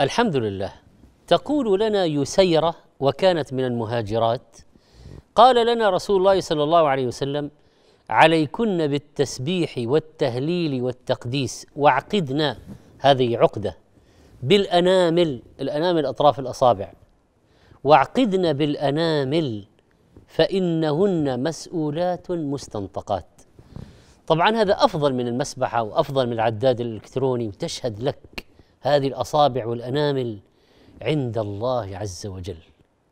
الحمد لله تقول لنا يسيرة وكانت من المهاجرات قال لنا رسول الله صلى الله عليه وسلم عليكن بالتسبيح والتهليل والتقديس واعقدنا هذه عقدة بالأنامل الأنامل أطراف الأصابع واعقدن بالأنامل فإنهن مسؤولات مستنطقات طبعا هذا أفضل من المسبحة وأفضل من العداد الإلكتروني وتشهد لك هذه الاصابع والانامل عند الله عز وجل